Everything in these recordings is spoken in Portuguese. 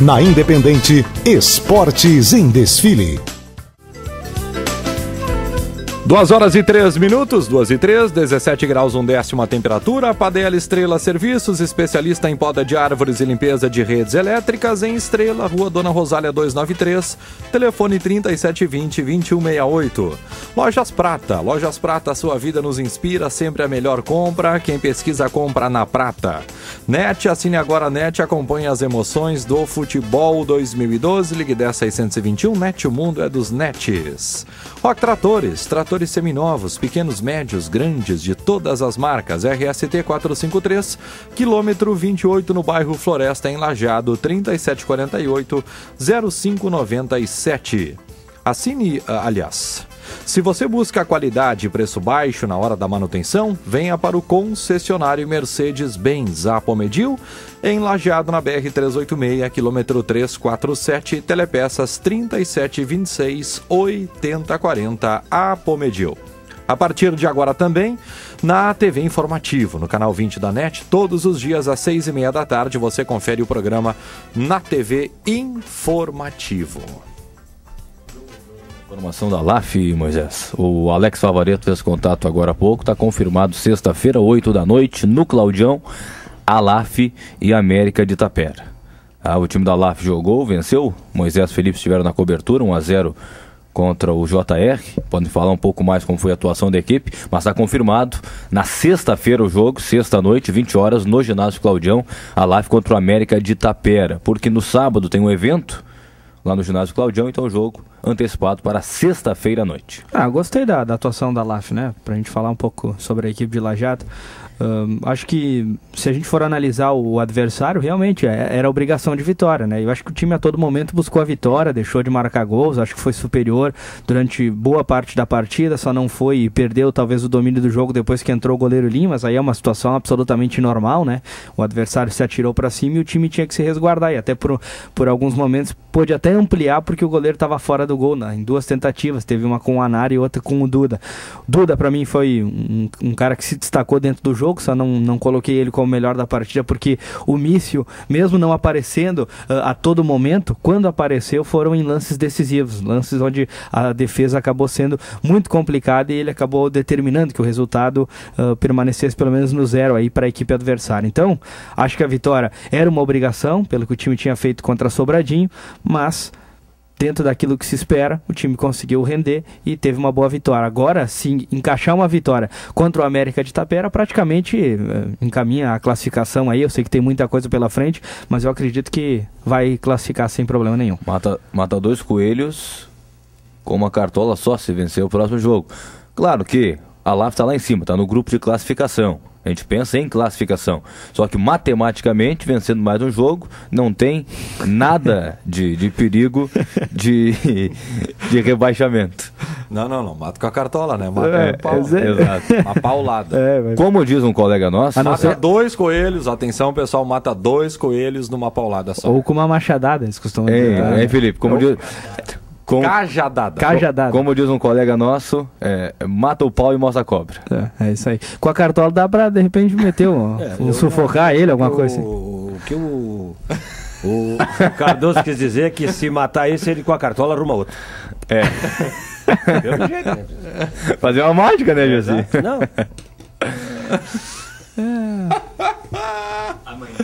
Na Independente, Esportes em Desfile. 2 horas e 3 minutos, 2 e 3, 17 graus, 1 um décimo a temperatura. Padela Estrela Serviços, especialista em poda de árvores e limpeza de redes elétricas em Estrela, Rua Dona Rosália 293, telefone 3720-2168. Lojas Prata, Lojas Prata, sua vida nos inspira, sempre a melhor compra. Quem pesquisa, compra na Prata. NET, assine agora NET, acompanhe as emoções do futebol 2012, ligue 10 621 NET, o mundo é dos NETs. Rock Tratores, Tratores automóveis seminovos, pequenos, médios, grandes, de todas as marcas. RST 453, quilômetro 28 no bairro Floresta, em Lajado, 3748 0597. Assine, ah, aliás, se você busca qualidade e preço baixo na hora da manutenção, venha para o concessionário Mercedes-Benz Apomedil, em Lajeado, na BR-386, quilômetro 347, telepeças 3726 8040 Apomedil. A partir de agora também, na TV Informativo, no canal 20 da NET, todos os dias às seis e meia da tarde, você confere o programa na TV Informativo. Informação da LAF, Moisés. O Alex Favareto fez contato agora há pouco, está confirmado sexta-feira, 8 da noite, no Claudião, a LAF e América de Tapera. Ah, o time da LAF jogou, venceu. Moisés e Felipe estiveram na cobertura, 1 a 0 contra o JR. Podem falar um pouco mais como foi a atuação da equipe, mas está confirmado na sexta-feira o jogo, sexta-noite, 20 horas, no ginásio Claudião, a live contra o América de Tapera. Porque no sábado tem um evento lá no ginásio Claudião, então o jogo antecipado para sexta-feira à noite. Ah, gostei da, da, atuação da LAF, né? Para a gente falar um pouco sobre a equipe de Lajato. Um, acho que se a gente for analisar o adversário, realmente é, era obrigação de vitória, né? Eu acho que o time a todo momento buscou a vitória, deixou de marcar gols, acho que foi superior durante boa parte da partida, só não foi e perdeu talvez o domínio do jogo depois que entrou o goleiro Limas, aí é uma situação absolutamente normal, né? O adversário se atirou para cima e o time tinha que se resguardar, e até por, por alguns momentos pôde até ampliar porque o goleiro estava fora do gol né? em duas tentativas. Teve uma com o Anari e outra com o Duda. Duda, para mim, foi um, um, cara que se destacou dentro do jogo, só não, não coloquei ele como melhor da partida porque o Mício, mesmo não aparecendo uh, a todo momento, quando apareceu foram em lances decisivos lances onde a defesa acabou sendo muito complicada e ele acabou determinando que o resultado uh, permanecesse pelo menos no zero aí para a equipe adversária. Então, acho que a vitória era uma obrigação pelo que o time tinha feito contra Sobradinho, mas dentro daquilo que se espera, o time conseguiu render e teve uma boa vitória. Agora, se encaixar uma vitória contra o América de Itapera, praticamente eh, encaminha a classificação aí. Eu sei que tem muita coisa pela frente, mas eu acredito que vai classificar sem problema nenhum. Mata, mata dois coelhos com uma cartola só se vencer o próximo jogo. Claro que a LAF está lá em cima, está no grupo de classificação. A gente pensa em classificação. Só que matematicamente, vencendo mais um jogo, não tem nada de, de perigo de, de rebaixamento. Não, não, não. Mata com a cartola, né? Mata é, com a paulada. É. Exato. Uma paulada. É, mas... Como diz um colega nosso. A mata dois coelhos, atenção pessoal, mata dois coelhos numa paulada só. Ou com uma machadada, eles costumam é, dizer. É, é, Felipe, como diz. Com, cajadada. Cajadada. Como diz um colega nosso, é, mata o pau e mostra a cobra. É, é, isso aí. Com a cartola dá pra, de repente, meter um, é, um sufocar ele, alguma coisa assim. O que o... O Cardoso quis dizer é que se matar esse, ele com a cartola arruma outro. É. Fazer uma mágica, né, Josi? Não. É. Amanhã.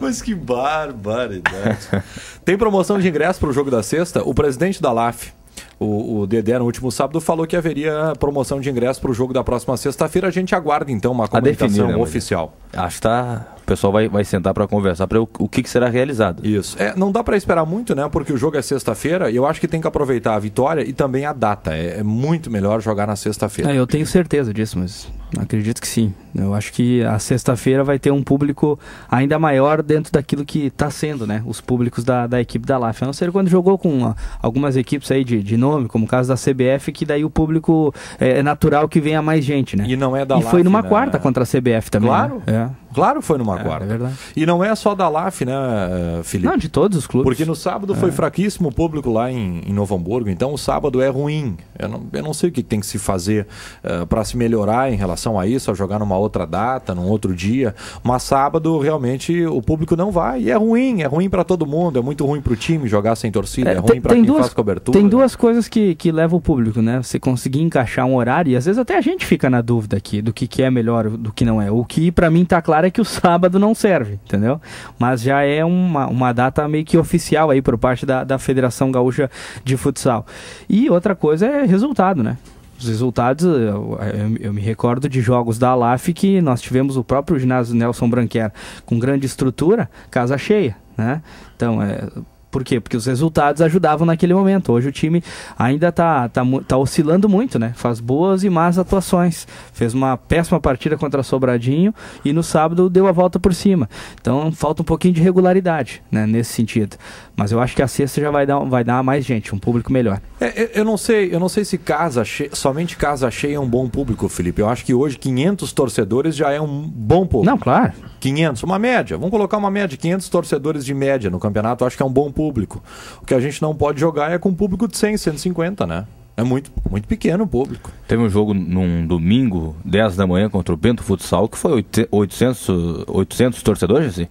Mas que barbaridade. Tem promoção de ingresso para o jogo da sexta? O presidente da LAF, o, o, Dedé, no último sábado, falou que haveria promoção de ingresso para o jogo da próxima sexta-feira. A gente aguarda, então, uma tá comunicação definir, né, oficial. Acho que está pessoal vai, vai sentar para conversar para o, o que, que, será realizado. Isso. É, não dá para esperar muito, né? Porque o jogo é sexta-feira e eu acho que tem que aproveitar a vitória e também a data. É, é muito melhor jogar na sexta-feira. É, eu tenho certeza disso, mas acredito que sim. Eu acho que a sexta-feira vai ter um público ainda maior dentro daquilo que está sendo, né? Os públicos da, da equipe da LAF. A não ser quando jogou com uma, algumas equipes aí de, de nome, como o caso da CBF, que daí o público é, é natural que venha mais gente, né? E não é da LAF. E foi numa né? quarta contra a CBF também. Né? Claro. Né? É. Claro, foi numa é, quarta. É verdade. E não é só da LAF, né, eh, Felipe? Não, de todos os clubes. Porque no sábado é. foi fraquíssimo o público lá em, em Novo Hamburgo, então o sábado é ruim. Eu não, eu não sei o que tem que se fazer uh, eh, para se melhorar em relação a isso, a jogar numa outra data, num outro dia. Mas sábado, realmente, o público não vai. E é ruim, é ruim para todo mundo, é muito ruim para o time jogar sem torcida, é, é ruim para quem duas, faz cobertura. Tem duas né? coisas que, que levam o público, né? Você conseguir encaixar um horário, e às vezes até a gente fica na dúvida aqui do que, que é melhor, do que não é. O que para mim tá claro é é que o sábado não serve, entendeu? Mas já é uma, uma data meio que oficial aí por parte da, da Federação Gaúcha de Futsal. E outra coisa é resultado, né? Os resultados, eu, eu, eu, me recordo de jogos da ALAF que nós tivemos o próprio ginásio Nelson Branquer com grande estrutura, casa cheia, né? Então, é, por quê? Porque os resultados ajudavam naquele momento. Hoje o time ainda está tá, tá, tá oscilando muito, né? Faz boas e más atuações. Fez uma péssima partida contra Sobradinho e no sábado deu a volta por cima. Então falta um pouquinho de regularidade, né? Nesse sentido. Mas eu acho que a sexta já vai dar, vai dar mais gente, um público melhor. É, eu não sei, eu não sei se casa cheia, somente casa cheia é um bom público, Felipe. Eu acho que hoje 500 torcedores já é um bom público. Não, claro. 500, uma média. Vamos colocar uma média, 500 torcedores de média no campeonato. Eu acho que é um bom público. O que a gente não pode jogar é com um público de 100, 150, né? É muito, muito pequeno o público. Teve um jogo num domingo, 10 da manhã, contra o Bento Futsal, que foi 800, 800 torcedores, assim?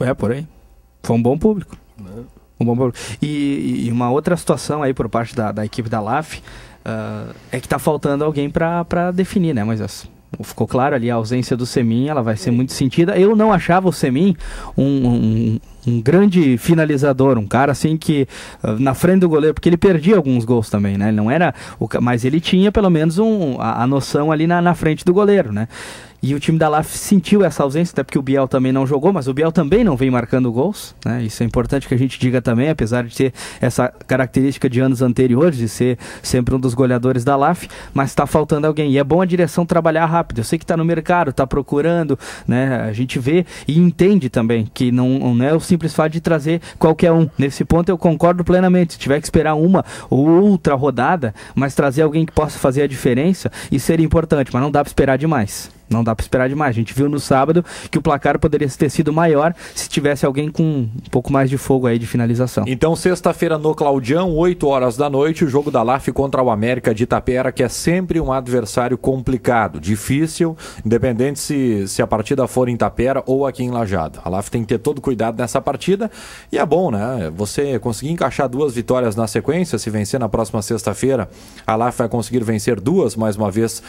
É, por aí. Foi um bom público. Um bom público. E, e uma outra situação aí por parte da, da equipe da LAF uh, é que está faltando alguém para definir, né, Moisés? Ficou claro ali a ausência do Semin, ela vai ser muito sentida. Eu não achava o Semin um, um um grande finalizador, um cara assim que ah, na frente do goleiro, porque ele perdia alguns gols também, né? Ele não era, o, mas ele tinha pelo menos um, a, a noção ali na, na frente do goleiro, né? E o time da LAF sentiu essa ausência, até porque o Biel também não jogou, mas o Biel também não vem marcando gols. Né? Isso é importante que a gente diga também, apesar de ter essa característica de anos anteriores, de ser sempre um dos goleadores da LAF, mas está faltando alguém. E é bom a direção trabalhar rápido. Eu sei que está no mercado, está procurando, né? a gente vê e entende também que não, não é o simples fato de trazer qualquer um. Nesse ponto eu concordo plenamente. Se tiver que esperar uma ou outra rodada, mas trazer alguém que possa fazer a diferença, isso seria importante, mas não dá para esperar demais. Não dá para esperar demais. A gente viu no sábado que o placar poderia ter sido maior se tivesse alguém com um pouco mais de fogo aí de finalização. Então, sexta-feira no Claudião, 8 horas da noite, o jogo da LAF contra o América de Itapera, que é sempre um adversário complicado, difícil, independente se, se a partida for em Itapera ou aqui em Lajado. A LAF tem que ter todo cuidado nessa partida e é bom, né? Você conseguir encaixar duas vitórias na sequência, se vencer na próxima sexta-feira, a LAF vai conseguir vencer duas mais uma vez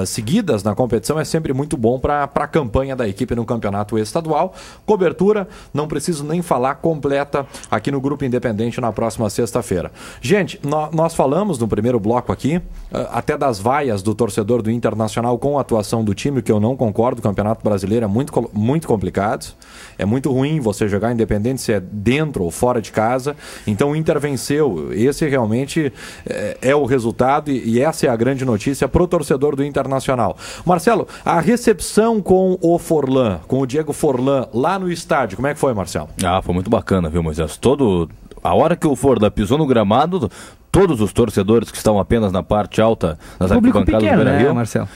uh, seguidas na competição é sempre muito bom para a campanha da equipe no campeonato estadual. Cobertura, não preciso nem falar, completa aqui no Grupo Independente na próxima sexta-feira. Gente, nós falamos no primeiro bloco aqui, ah, até das vaias do torcedor do Internacional com a atuação do time, que eu não concordo. O Campeonato Brasileiro é muito, muito complicado. É muito ruim você jogar, independente se é dentro ou fora de casa. Então o Inter venceu. Esse realmente é, é o resultado e, e essa é a grande notícia para o torcedor do Internacional. Marcelo, Marcelo, a recepção com o Forlan, com o Diego Forlan, lá no estádio, como é que foi, Marcelo? Ah, foi muito bacana, viu, Moisés? Todo. A hora que o Forlan pisou no gramado, todos os torcedores que estão apenas na parte alta das arquibancadas pequeno, do Beira Né, Marcelo?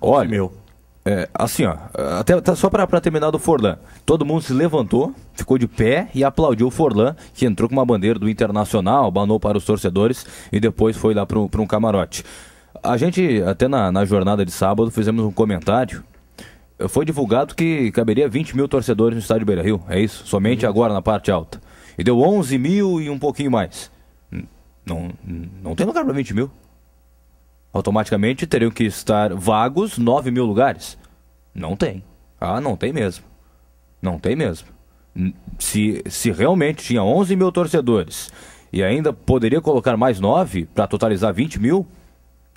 Olha, meu. É, assim, ó, até, até tá, só para terminar do Forlan. Todo mundo se levantou, ficou de pé e aplaudiu o Forlan, que entrou com uma bandeira do Internacional, banou para os torcedores e depois foi lá para um camarote a gente, até na, na jornada de sábado, fizemos um comentário foi divulgado que caberia 20 mil torcedores no estádio Beira Rio, é isso? Somente uhum. agora na parte alta. E deu 11 mil e um pouquinho mais. Não, não tem lugar para 20 mil. Automaticamente teriam que estar vagos 9 mil lugares. Não tem. Ah, não tem mesmo. Não tem mesmo. Se, se realmente tinha 11 mil torcedores e ainda poderia colocar mais 9 para totalizar 20 mil,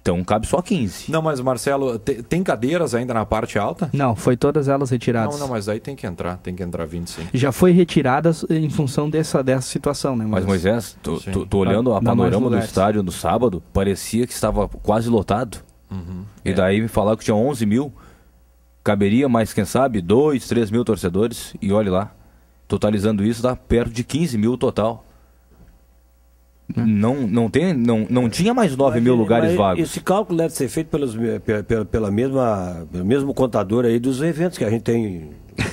então cabe só 15. Não, mas Marcelo, tem cadeiras ainda na parte alta? Não, foi todas elas retiradas. Não, não, mas aí tem que entrar, tem que entrar 25. Já foi retiradas em função dessa, dessa situação, né? Mas, mas Moisés, tô, tô, tô olhando a panorama do estádio no sábado, parecia que estava quase lotado. Uhum, e é. daí me falaram que tinha 11 mil, caberia mais, quem sabe, 2, 3 mil torcedores, e olhe lá, totalizando isso dá tá perto de 15 mil total. Né? Não, não, tem, não, não é. tinha mais 9 mas, mil é, lugares vagos. Esse cálculo deve ser feito pelos, eh, pela, pela mesma, pelo mesmo contador aí dos eventos que a gente tem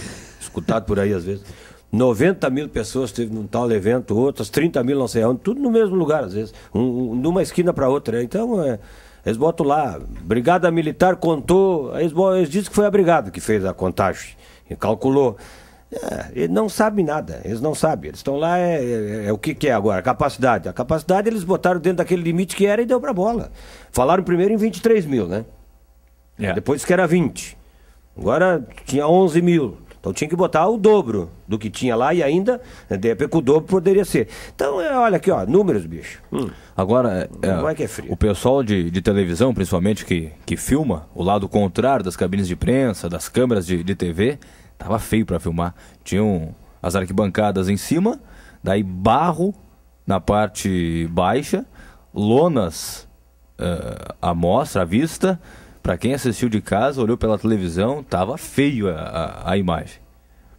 escutado por aí às vezes. 90 mil pessoas teve num tal evento, outras 30 mil não sei tudo no mesmo lugar às vezes, um, numa esquina para outra. Né? Então, é, eles botam lá, Brigada Militar contou, eles, eles dizem que foi a Brigada que fez a contagem, calculou. É, eles não sabem nada, eles não sabem. Eles estão lá, é, é, é, o que, que é agora? A capacidade. A capacidade eles botaram dentro daquele limite que era e deu para bola. Falaram primeiro em 23 mil, né? É. Depois que era 20. Agora tinha 11 mil. Então tinha que botar o dobro do que tinha lá e ainda, né, de repente, o dobro poderia ser. Então, é, olha aqui, ó, números, bicho. Hum. Agora, é, é o pessoal de, de, televisão, principalmente, que, que filma o lado contrário das cabines de prensa, das câmeras de, de TV, Tava feio para filmar. Tinham as arquibancadas em cima, daí barro na parte baixa, lonas uh, à mostra, à vista. Para quem assistiu de casa, olhou pela televisão, tava feio a, a, a imagem.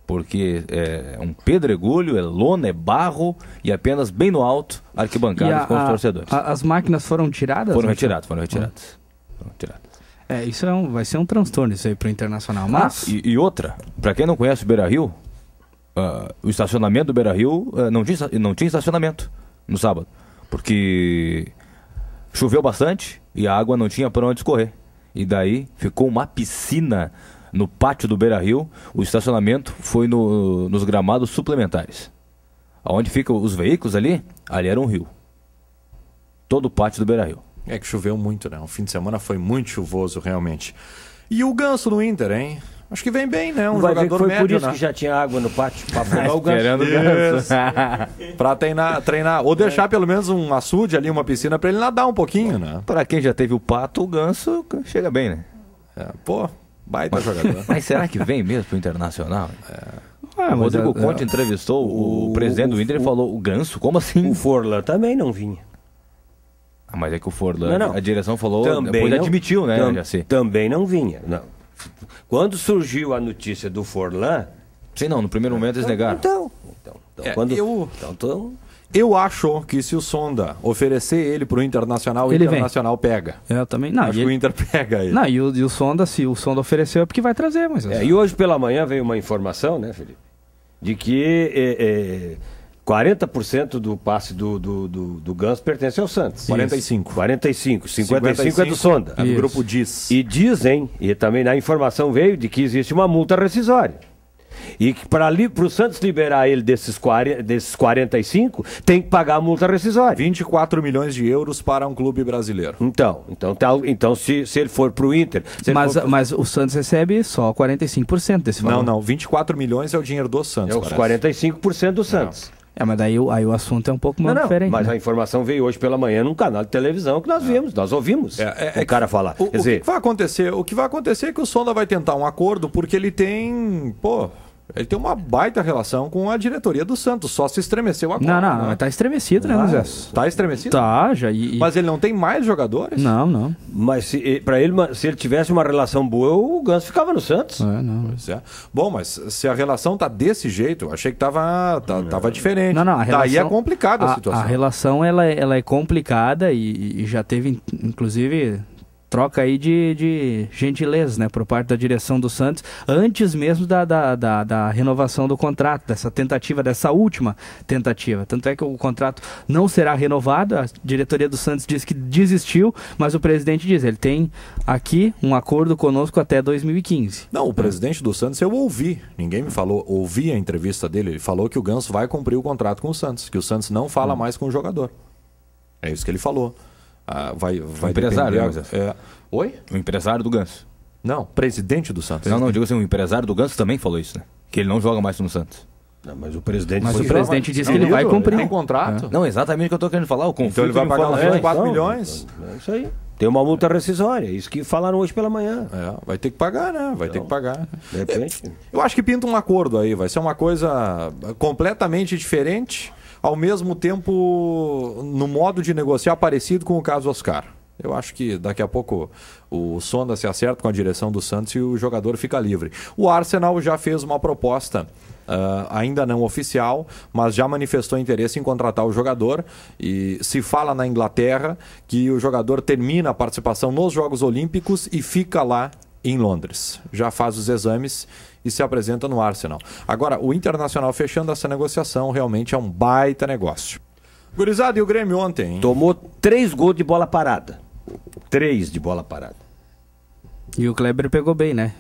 Porque é um pedregulho, é lona, é barro e apenas bem no alto arquibancadas com os torcedores. as máquinas foram tiradas? Foram então? retiradas, foram retiradas. Foram retiradas. É, isso é um, vai ser um transtorno isso aí pro Internacional. Mas. Ah, e, e, outra, para quem não conhece o Beira Rio, uh, o estacionamento do Beira Rio uh, não, tinha, não tinha estacionamento no sábado. Porque choveu bastante e a água não tinha para onde escorrer. E daí ficou uma piscina no pátio do Beira Rio. O estacionamento foi no, nos gramados suplementares. Onde ficam os veículos ali? Ali era um rio. Todo o pátio do Beira Rio. É que choveu muito, né? O fim de semana foi muito chuvoso, realmente. E o Ganso no Inter, hein? Acho que vem bem, né? Um Vai jogador foi médio, por isso né? que já tinha água no pátio, pra afogar o ganso. Querendo ganso. pra treinar, treinar, ou deixar é. pelo menos um açude ali, uma piscina, pra ele nadar um pouquinho, né? Pra quem já teve o pato, o ganso chega bem, né? É, pô, baita mas, jogador. Mas será que vem mesmo pro Internacional? É... Ah, o Rodrigo é, Conte é. entrevistou o, o presidente o, do Inter e falou, o ganso? Como assim? O Forlan também não vinha. Ah, mas é que o Forlan, não, não. a direção falou, também depois não, admitiu, né, tam, Jacir? Também não vinha, não. Quando surgiu a notícia do Forlan... Sim, não, no primeiro momento eles negaram. Então, então, então é, quando... Eu... Então, então, eu acho que se o Sonda oferecer ele para o Internacional, o Internacional vem. pega. Eu também não. Acho ele... que o Inter pega ele. Não, e o, e o, Sonda, se o Sonda ofereceu, é porque vai trazer. Mas é, e hoje pela manhã veio uma informação, né, Felipe? De que é, 40% do passe do, do, do, do Gans pertence ao Santos. Isso. 45. 45. 55, 55 é do Sonda. É do grupo Diz. E dizem, e também na informação veio, de que existe uma multa rescisória. E que para o Santos liberar ele desses, 40, desses 45, tem que pagar a multa rescisória. 24 milhões de euros para um clube brasileiro. Então, então, tá, então se, se ele for para o Inter. Mas, pro... mas o Santos recebe só 45% desse valor. Não, não. 24 milhões é o dinheiro do Santos. É os 45% do Santos. Não. É, mas daí aí o assunto é um pouco mais não, não, diferente. Mas né? a informação veio hoje pela manhã num canal de televisão que nós ah. vimos, nós ouvimos é, é, o é cara falar. O, Quer o dizer... que vai acontecer? O que vai acontecer é que o Sonda vai tentar um acordo porque ele tem, pô, ele tem uma baita relação com a diretoria do Santos, só se estremeceu agora. Não, não, né? tá estremecido, né, ah, Tá estremecido? Tá, já. E... Mas ele não tem mais jogadores? Não, não. Mas se, pra ele, se ele tivesse uma relação boa, o Ganso ficava no Santos. É, não. É. Bom, mas se a relação tá desse jeito, eu achei que tava, tá, tava diferente. Não, não, relação, Daí é complicada a, a, situação. A relação, ela, é, ela é complicada e, e já teve, inclusive troca aí de, de gentileza, né, por parte da direção do Santos, antes mesmo da, da, da, da, renovação do contrato, dessa tentativa, dessa última tentativa. Tanto é que o contrato não será renovado, a diretoria do Santos diz que desistiu, mas o presidente diz, ele tem aqui um acordo conosco até 2015. Não, o presidente do Santos eu ouvi, ninguém me falou, ouvi a entrevista dele, ele falou que o Ganso vai cumprir o contrato com o Santos, que o Santos não fala hum. mais com o jogador. É isso que ele falou. Ah, vai, vai o empresário, né, depender, é, Oi? O empresário do Ganso. Não, presidente do Santos. Não, não, digo assim, o empresário do Ganso também falou isso, né? Que ele não joga mais no Santos. Não, mas o presidente, mas o presidente disse que ele vai cumprir. Tem contrato. É. Não, exatamente o que eu estou querendo falar. O conflito então ele vai pagar uns 24 é milhões. É isso aí. Tem uma multa rescisória, isso que falaram hoje pela manhã. É, vai ter que pagar, né? Vai então, ter que então, pagar. De repente. Eu acho que pinta um acordo aí, vai ser uma coisa completamente diferente ao mesmo tempo no modo de negociar parecido com o caso Oscar. Eu acho que daqui a pouco o Sonda se acerta com a direção do Santos e o jogador fica livre. O Arsenal já fez uma proposta, uh, ainda não oficial, mas já manifestou interesse em contratar o jogador. E se fala na Inglaterra que o jogador termina a participação nos Jogos Olímpicos e fica lá em Londres. Já faz os exames e se apresenta no Arsenal. Agora, o Internacional fechando essa negociação realmente é um baita negócio. Gurizada, e o Grêmio ontem? Hein? Tomou três gols de bola parada. Três de bola parada. E o Kleber pegou bem, né?